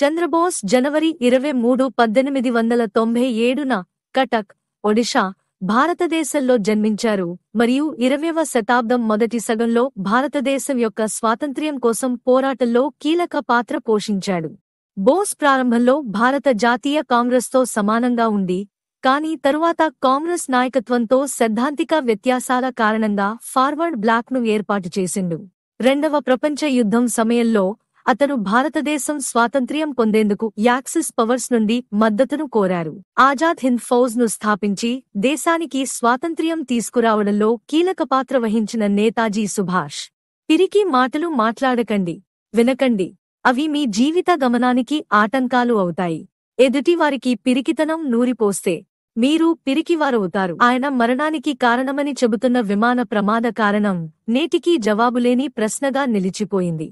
చంద్రబోస్ జనవరి ఇరవై మూడు పద్దెనిమిది వందల తొంభై ఏడున కటక్ ఒడిషా భారతదేశంలో జన్మించారు మరియు ఇరవయవ శతాబ్దం మొదటి సగంలో భారతదేశం యొక్క స్వాతంత్ర్యం కోసం పోరాటంలో కీలక పాత్ర పోషించాడు బోస్ ప్రారంభంలో భారత జాతీయ కాంగ్రెస్తో సమానంగా ఉంది కానీ తరువాత కాంగ్రెస్ నాయకత్వంతో సైద్ధాంతిక వ్యత్యాసాల కారణంగా ఫార్వర్డ్ బ్లాక్ను ఏర్పాటు చేసిండు రెండవ ప్రపంచ యుద్ధం సమయంలో అతను భారతదేశం స్వాతంత్ర్యం పొందేందుకు యాక్సిస్ పవర్స్ నుండి మద్దతును కోరారు ఆజాద్ హింద్ ఫౌజ్ ను స్థాపించి దేశానికి స్వాతంత్ర్యం తీసుకురావడంలో కీలక పాత్ర వహించిన నేతాజీ సుభాష్ పిరికి మాటలు మాట్లాడకండి వినకండి అవి మీ జీవిత గమనానికి ఆటంకాలు అవుతాయి ఎదుటివారికి పిరికితనం నూరిపోస్తే మీరు పిరికివారవుతారు ఆయన మరణానికి కారణమని చెబుతున్న విమాన ప్రమాద కారణం నేటికీ జవాబులేని ప్రశ్నగా నిలిచిపోయింది